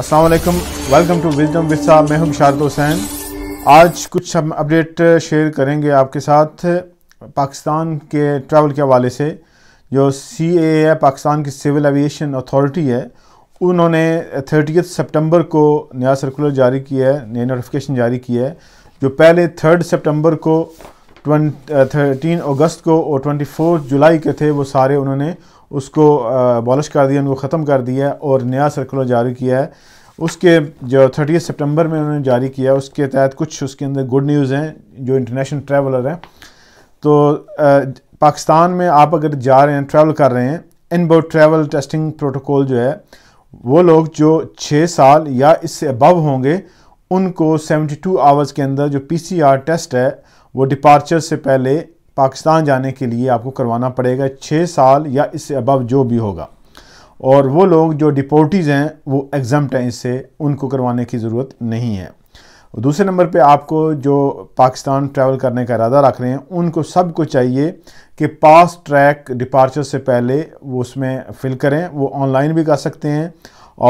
अस्सलाम वालेकुम welcome to wisdom विसा मैं हूं शारद हुसैन आज कुछ हम अपडेट शेयर करेंगे आपके साथ पाकिस्तान के ट्रैवल के हवाले से जो सी ए है पाकिस्तान की सिविल एविएशन अथॉरिटी है उन्होंने थर्टी सितंबर को नया सर्कुलर जारी किया है नई नोटिफिकेशन जारी किया है जो पहले थर्ड सितंबर को ट्वेंट थर्टीन अगस्त को और ट्वेंटी जुलाई के थे वो सारे उन्होंने उसको बॉलिश कर दिया उनको ख़त्म कर दिया और नया सर्कुलर जारी किया है उसके जो थर्टी सितंबर में उन्होंने जारी किया उसके तहत कुछ उसके अंदर गुड न्यूज़ हैं जो इंटरनेशनल ट्रैवलर हैं तो पाकिस्तान में आप अगर जा रहे हैं ट्रैवल कर रहे हैं बोर्ड ट्रैवल टेस्टिंग प्रोटोकॉल जो है वो लोग जो छः साल या इससे अबव होंगे उनको सेवेंटी आवर्स के अंदर जो पी टेस्ट है वो डिपार्चर से पहले पाकिस्तान जाने के लिए आपको करवाना पड़ेगा छः साल या इससे अबव जो भी होगा और वो लोग जो डिपोर्टीज़ हैं वो एग्ज़म्प्ट हैं इससे उनको करवाने की ज़रूरत नहीं है दूसरे नंबर पे आपको जो पाकिस्तान ट्रैवल करने का इरादा रख रहे हैं उनको सबको चाहिए कि पास ट्रैक डिपार्चर से पहले वो उसमें फिल करें वो ऑनलाइन भी कर सकते हैं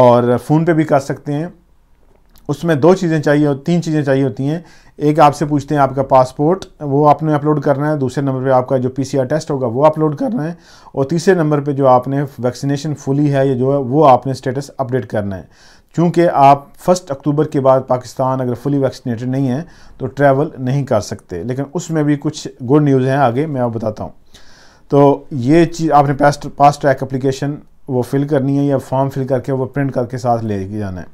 और फ़ोन पे भी कर सकते हैं उसमें दो चीज़ें चाहिए और तीन चीज़ें चाहिए होती हैं एक आपसे पूछते हैं आपका पासपोर्ट वो आपने अपलोड करना है दूसरे नंबर पे आपका जो पीसीआर टेस्ट होगा वो अपलोड करना है और तीसरे नंबर पे जो आपने वैक्सीनेशन फुली है या जो है वो आपने स्टेटस अपडेट करना है चूँकि आप फर्स्ट अक्टूबर के बाद पाकिस्तान अगर फुली वैक्सीनेटेड नहीं है तो ट्रैवल नहीं कर सकते लेकिन उसमें भी कुछ गुड न्यूज़ हैं आगे मैं आप बताता हूँ तो ये चीज़ आपने पास पास ट्रैक अप्लीकेशन वो फिल करनी है या फॉर्म फिल करके वो प्रिंट करके साथ ले जाना है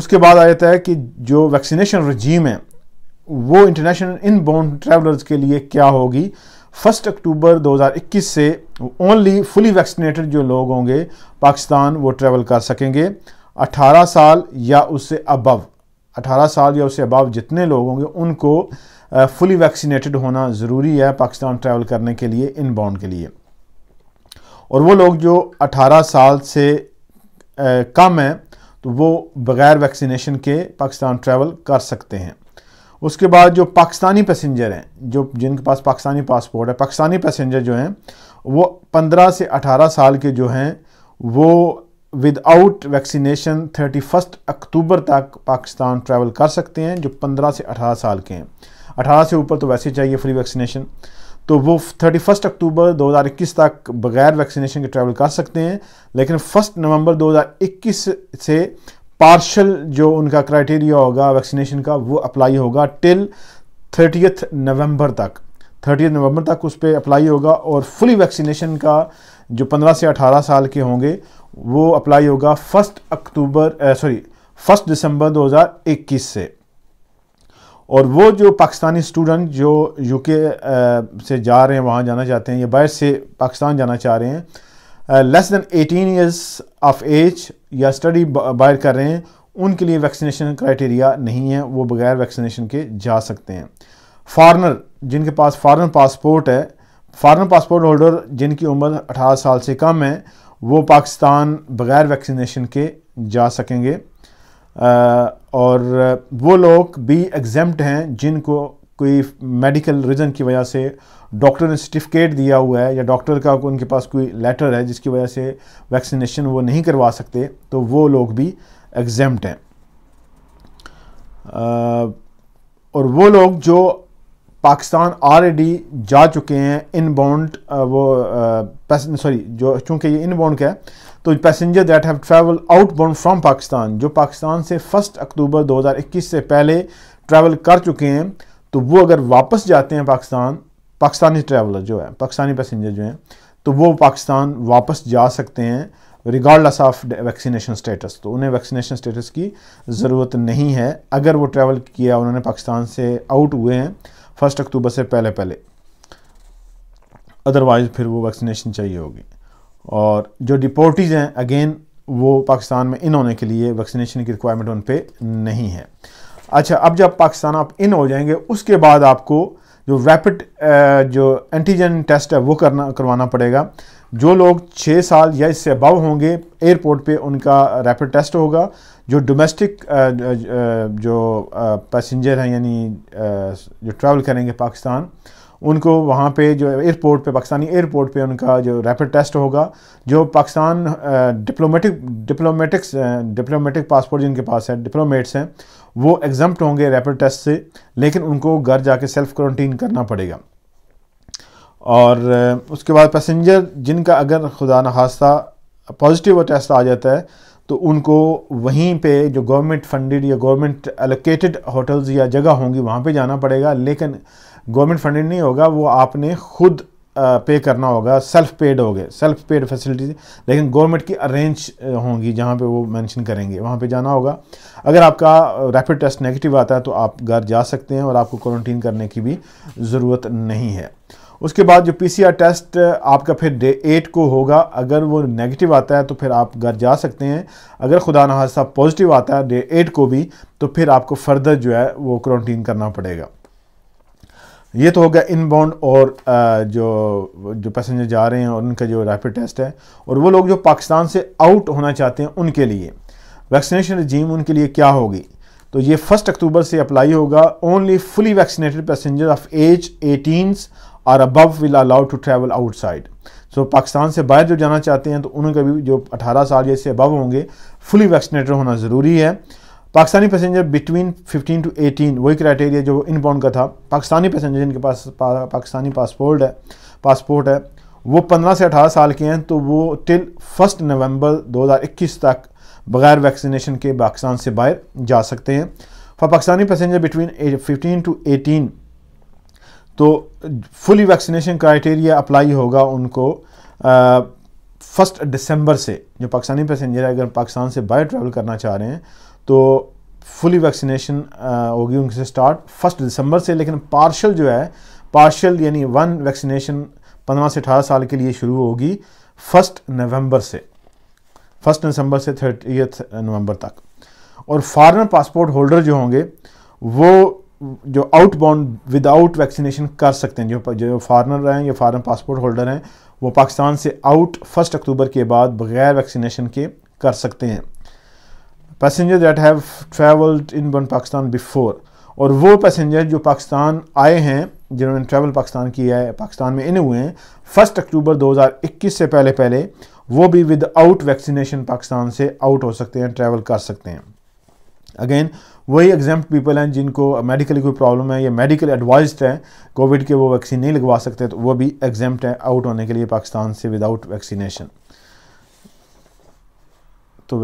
उसके बाद आ जाता है कि जो वैक्सीनेशन रजीम है वो इंटरनेशनल इन बाउंड ट्रैवलर्स के लिए क्या होगी फर्स्ट अक्टूबर 2021 से ओनली फुली वैक्सीनेटेड जो लोग होंगे पाकिस्तान वो ट्रैवल कर सकेंगे 18 साल या उससे अबव 18 साल या उससे अबव जितने लोग होंगे उनको फुली वैक्सीनेटेड होना ज़रूरी है पाकिस्तान ट्रैवल करने के लिए इन बाउंड के लिए और वो लोग जो 18 साल से कम हैं तो वो बग़ैर वैक्सीनेशन के पाकिस्तान ट्रैवल कर सकते हैं उसके बाद जो पाकिस्तानी पैसेंजर हैं जो जिनके पास पाकिस्तानी पासपोर्ट है पाकिस्तानी पैसेंजर जो हैं वो 15 से 18 साल के जो हैं वो without vaccination thirty first October तक पाकिस्तान ट्रैवल कर सकते हैं जो 15 से 18 साल के हैं 18 से ऊपर तो वैसे चाहिए फ्री वैक्सीनेशन तो वो थर्टी फर्स्ट अक्टूबर 2021 तक बगैर वैक्सीनेशन के ट्रैवल कर सकते हैं लेकिन फर्स्ट नवंबर 2021 से पार्शल जो उनका क्राइटेरिया होगा वैक्सीनेशन का वो अप्लाई होगा टिल थर्टियथ नवंबर तक थर्टी नवंबर तक उस पर अप्लाई होगा और फुली वैक्सीनेशन का जो 15 से 18 साल के होंगे वो अप्लाई होगा first October sorry first December 2021 से और वो जो पाकिस्तानी स्टूडेंट जो यूके से जा रहे हैं वहाँ जाना चाहते हैं या बाहर से पाकिस्तान जाना चाह रहे हैं less than 18 years of age या स्टडी बाहर कर रहे हैं उनके लिए वैक्सीनेशन क्राइटेरिया नहीं है वो बगैर वैक्सीनेशन के जा सकते हैं फॉरनर जिनके पास फॉरन पासपोर्ट है फॉरन पासपोर्ट होल्डर जिनकी उम्र 18 साल से कम है वो पाकिस्तान बगैर वैक्सीनेशन के जा सकेंगे आ, uh, और वो लोग भी एग्जेम्प्ट हैं जिनको कोई मेडिकल रीज़न की वजह से डॉक्टर ने सर्टिफिकेट दिया हुआ है या डॉक्टर का उनके पास कोई लेटर है जिसकी वजह से वैक्सीनेशन वो नहीं करवा सकते तो वो लोग भी एग्जेम्ट हैं और वो लोग जो पाकिस्तान ऑलरेडी जा चुके हैं इन बाउंड वो सॉरी जो चूँकि ये इन बाउंड का है तो passenger that have travel out bound from Pakistan जो पाकिस्तान से फर्स्ट अक्टूबर 2021 से पहले ट्रैवल कर चुके हैं तो वो अगर वापस जाते हैं पाकिस्तान पाकिस्तानी ट्रैवलर जो है पाकिस्तानी पैसेंजर जो हैं तो वो पाकिस्तान वापस जा सकते हैं रिगार्डलेस ऑफ वैक्सीनेशन स्टेटस तो उन्हें वैक्सीनेशन स्टेटस की ज़रूरत नहीं है अगर वो ट्रैवल किया उन्होंने पाकिस्तान से आउट हुए हैं फर्स्ट अक्टूबर से पहले पहले अदरवाइज़ फिर वो वैक्सीनेशन चाहिए होगी और जो डिपोर्टीज़ हैं अगेन वो पाकिस्तान में इन होने के लिए वैक्सीनेशन की रिक्वायरमेंट उन पर नहीं है अच्छा अब जब पाकिस्तान आप इन हो जाएंगे उसके बाद आपको जो रैपिड जो एंटीजन टेस्ट है वो करना करवाना पड़ेगा जो लोग छः साल या इससे अबव होंगे एयरपोर्ट पे उनका रैपिड टेस्ट होगा जो डोमेस्टिक जो पैसेंजर हैं यानी जो ट्रैवल करेंगे पाकिस्तान उनको वहाँ पे जो एयरपोर्ट पे पाकिस्तानी एयरपोर्ट पे उनका जो रैपिड टेस्ट होगा जो Pakistan diplomatic diplomatics diplomatic passport जिनके पास है डिप्लोमेट्स हैं वो एग्जाम्प्ट होंगे रैपिड टेस्ट से लेकिन उनको घर जाके सेल्फ क्वारंटीन करना पड़ेगा और उसके बाद पैसेंजर जिनका अगर खुदा न खास्ता पॉजिटिव टेस्ट आ जाता है तो उनको वहीं पे जो गवर्नमेंट फंडेड या गवर्नमेंट एलोकेटेड होटल्स या जगह होंगी वहाँ पे जाना पड़ेगा लेकिन गवर्नमेंट फंडेड नहीं होगा वो आपने खुद पे करना होगा सेल्फ पेड हो गए सेल्फ पेड फैसिलिटीज लेकिन गवर्नमेंट की अरेंज होंगी जहाँ पे वो मेंशन करेंगे वहाँ पे जाना होगा अगर आपका रैपिड टेस्ट नेगेटिव आता है तो आप घर जा सकते हैं और आपको क्वारंटीन करने की भी ज़रूरत नहीं है उसके बाद जो पीसीआर टेस्ट आपका फिर डे एट को होगा अगर वो नेगेटिव आता है तो फिर आप घर जा सकते हैं अगर खुदा नहासा हादसा पॉजिटिव आता है डे एट को भी तो फिर आपको फर्दर जो है वो क्वारंटीन करना पड़ेगा ये तो हो गया इनबाउंड और जो जो पैसेंजर जा रहे हैं और उनका जो रैपिड टेस्ट है और वो लोग जो पाकिस्तान से आउट होना चाहते हैं उनके लिए वैक्सीनेशन रजीम उनके लिए क्या होगी तो ये फर्स्ट अक्टूबर से अप्लाई होगा only fully vaccinated passenger of age eighteen और above will allowed to travel outside so Pakistan से बाहर जो जाना चाहते हैं तो उनका भी जो 18 साल या अबव होंगे फुली वैक्सीनेटेड होना ज़रूरी है पाकिस्तानी पैसेंजर बिटवीन 15 टू 18 वही क्राइटेरिया जो इनबाउंड का था पाकिस्तानी पैसेंजर जिनके पास पा, पाकिस्तानी पासपोर्ट है पासपोर्ट है वो 15 से 18 साल के हैं तो वो टिल फर्स्ट नवंबर 2021 तक बगैर वैक्सीनेशन के पाकिस्तान से बाहर जा सकते हैं for Pakistani passenger between fifteen to eighteen तो फुली वैक्सीनेशन क्राइटेरिया अप्लाई होगा उनको फर्स्ट दिसंबर से जो पाकिस्तानी पैसेंजर है अगर पाकिस्तान से बाहर ट्रैवल करना चाह रहे हैं तो फुली वैक्सीनेशन होगी उनसे स्टार्ट फर्स्ट दिसंबर से लेकिन पार्शल जो है पार्शल यानी वन वैक्सीनेशन पंद्रह से अठारह साल के लिए शुरू होगी फर्स्ट नवंबर से फर्स्ट दिसंबर से थर्टीथ नवंबर तक और फॉरन पासपोर्ट होल्डर जो होंगे वो जो आउट बाउंड विदाउट वैक्सीनेशन कर सकते हैं जो जो फॉरनर हैं या फॉरन पासपोर्ट होल्डर हैं वो पाकिस्तान से आउट फर्स्ट अक्टूबर के बाद बगैर वैक्सीनेशन के कर सकते हैं passenger that have travelled in one Pakistan before और वो पैसेंजर जो पाकिस्तान आए हैं जिन्होंने ट्रैवल पाकिस्तान किया है पाकिस्तान में इन हुए हैं फर्स्ट अक्टूबर 2021 से पहले पहले वो भी विदाउट वैक्सीनेशन पाकिस्तान से आउट हो सकते हैं ट्रैवल कर सकते हैं अगेन वही एग्जाम पीपल हैं जिनको मेडिकली कोई प्रॉब्लम है या मेडिकल एडवाइज हैं कोविड के वो वैक्सीन नहीं लगवा सकते तो वो भी एग्जाम हैं आउट होने के लिए पाकिस्तान से विदाउट वैक्सीनेशन तो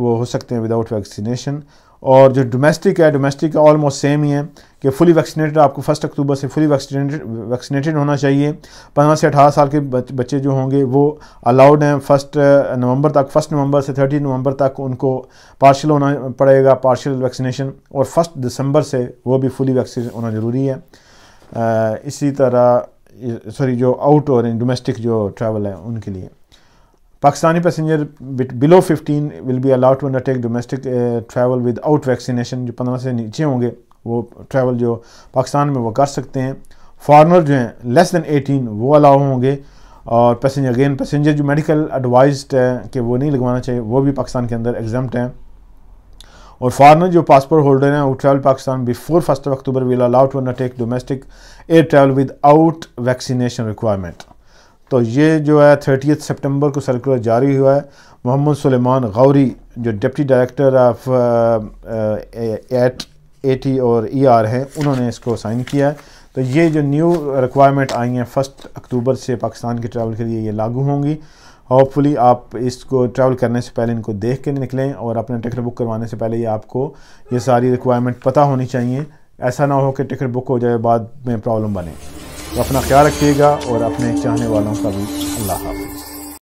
वो हो सकते हैं विदाउट वैक्सीनेशन और जो डोमेस्टिक है डोमेस्टिक का ऑलमोस्ट सेम ही है कि फुली वैक्सीनेटेड आपको फर्स्ट अक्टूबर से फुली वैक्सीनेटेड वैक्सीनेटेड होना चाहिए पंद्रह से अठारह साल के बच्चे जो होंगे वो अलाउड हैं फर्स्ट uh, नवंबर तक फर्स्ट नवंबर से थर्टी नवंबर तक उनको पार्शल होना पड़ेगा पार्शल वैक्सीनेशन और फर्स्ट दिसंबर से वो भी फुली वैक्सीन होना ज़रूरी है uh, इसी तरह सॉरी जो आउट और डोमेस्टिक जो ट्रैवल है उनके लिए Pakistani passenger below 15 will be allowed to undertake domestic travel without vaccination जो 15 से नीचे होंगे वो ट्रैवल जो पाकिस्तान में वो कर सकते हैं फॉरनर जो हैं लेस दैन 18 वो अलाउ होंगे और पैसेंजर अगेन पैसेंजर जो मेडिकल एडवाइज हैं कि वो नहीं लगवाना चाहिए वो भी पाकिस्तान के अंदर एग्जाम्ट हैं और फॉरनर जो पासपोर्ट होल्डर हैं वो travel Pakistan before first of October will allow to undertake domestic air travel without vaccination requirement तो ये जो है थर्टी सितंबर को सर्कुलर जारी हुआ है मोहम्मद सुलेमान गौरी जो deputy director of eight A T और ई e आर हैं उन्होंने इसको साइन किया है तो ये जो न्यू रिक्वायरमेंट आई हैं फ़र्स्ट अक्टूबर से पाकिस्तान के ट्रैवल के लिए ये लागू होंगी होपफुली आप इसको ट्रैवल करने से पहले इनको देख के निकलें और अपना टिकट बुक करवाने से पहले ये आपको ये सारी रिक्वायरमेंट पता होनी चाहिए ऐसा ना हो कि टिकट बुक हो जाए बाद में प्रॉब्लम बने अपना ख्याल रखिएगा और अपने चाहने वालों का भी अल्लाह हाफिज़